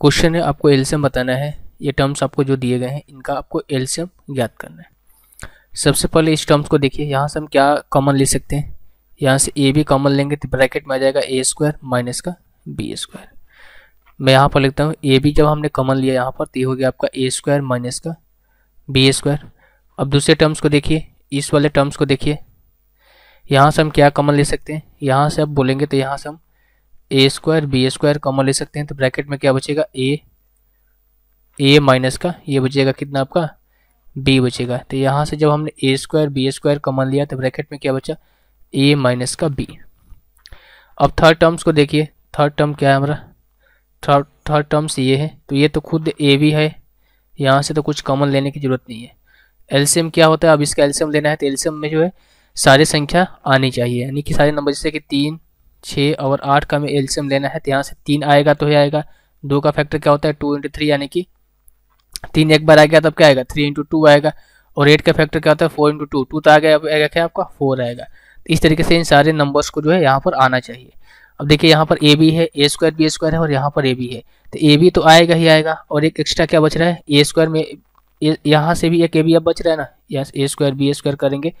question है आपको एल्शियम बताना है ये टर्म्स आपको जो दिए गए हैं इनका आपको एल्शियम ज्ञात करना है सबसे पहले इस टर्म्स को देखिए यहाँ से हम क्या कॉमन ले सकते हैं यहाँ से ए भी कॉमन लेंगे तो ब्रैकेट में आ जाएगा ए स्क्वायर माइनस का बी स्क्वायर मैं यहाँ पर लिखता हूँ ए भी जब हमने कॉमन लिया यहाँ पर तो ये हो गया आपका ए स्क्वायर माइनस का बी स्क्वायर अब दूसरे टर्म्स को देखिए इस वाले टर्म्स को देखिए यहाँ से हम क्या कॉमन ले सकते हैं यहाँ से आप बोलेंगे तो यहाँ से हम A square B square common ले सकते हैं तो ब्रैकेट में क्या बचेगा ए ए माइनस का ये बचेगा कितना आपका बी बचेगा तो यहाँ से जब हमने A square B square common लिया तो ब्रैकेट में क्या बचा ए माइनस का बी अब थर्ड टर्म्स को देखिए थर्ड टर्म क्या है हमारा थर्ड थर्ड टर्म्स ये है तो ये तो खुद ए भी है यहाँ से तो कुछ कॉमन लेने की ज़रूरत नहीं है एल्सियम क्या होता है अब इसका एल्सियम लेना है तो एल्सियम में जो है सारी संख्या आनी चाहिए यानी कि सारे नंबर जैसे कि तीन छः और आठ का हमें एल्शियम लेना है तो यहाँ से तीन आएगा तो ही आएगा दो का फैक्टर क्या होता है टू इंटू थ्री यानी कि तीन एक बार आ गया तब क्या आएगा थ्री इंटू टू आएगा और एट का फैक्टर क्या होता है फोर इंटू टू टू तो आ गया आएगा क्या आपका फोर आएगा तो इस तरीके से इन सारे नंबर्स को जो है यहाँ पर आना चाहिए अब देखिए यहाँ पर ए बी है ए स्क्वायर बी स्क्वायर है और यहाँ पर ए बी है तो ए बी तो आएगा ही आएगा और एक एक्स्ट्रा क्या बच रहा है ए स्क्वायर में यहाँ से भी एक ए बी अब बच रहा है ना यहाँ ए स्क्वायर बी स्क्वायर करेंगे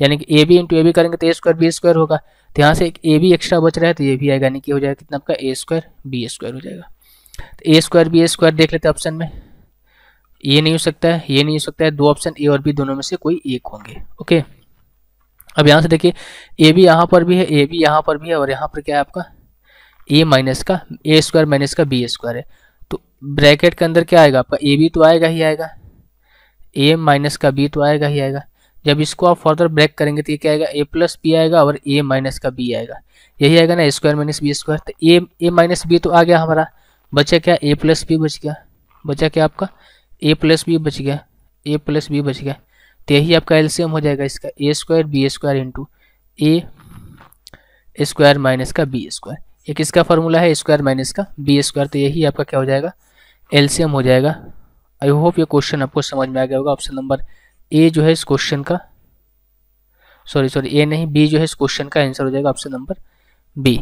यानी कि A B into A B करेंगे तो ए स्क्वायर बी स्क्वायर होगा तो यहाँ से एक ए बी एक्स्ट्रा बच रहा है तो ये भी आएगा यानी कि हो जाएगा कितना आपका ए स्क्वायर बी स्क्वायर हो जाएगा तो ए स्क्वायर बी स्क्वायर देख लेते हैं ऑप्शन में ये नहीं हो सकता है ये नहीं हो सकता है दो ऑप्शन ए और बी दोनों में से कोई एक होंगे ओके अब यहाँ से देखिए ए बी यहाँ पर भी है ए बी यहाँ पर भी है और यहाँ पर क्या है आपका ए माइनस का ए स्क्वायर माइनस का बी स्क्वायर है तो ब्रैकेट के अंदर क्या आएगा आपका ए बी तो आएगा ही आएगा ए माइनस का बी तो आएगा ही आएगा जब इसको आप फर्दर ब्रेक करेंगे तो ये क्या आएगा ए प्लस बी आएगा और ए माइनस का बी आएगा यही आएगा ना स्क्वायर माइनस बी स्क्वायर तो ए ए माइनस बी तो आ गया हमारा बचा क्या ए प्लस बी बच गया बचा क्या आपका ए प्लस बी बच गया ए प्लस बी बच गया तो यही आपका एलसीएम हो जाएगा इसका A square B square into A square minus का बी स्क्वायर ये किसका फॉर्मूला है स्क्वायर माइनस का बी स्क्वायर तो यही आपका क्या हो जाएगा एलसीएम हो जाएगा आई होप ये क्वेश्चन आपको समझ में आ गया होगा ऑप्शन नंबर ए जो है इस क्वेश्चन का सॉरी सॉरी ए नहीं बी जो है इस क्वेश्चन का आंसर हो जाएगा ऑप्शन नंबर बी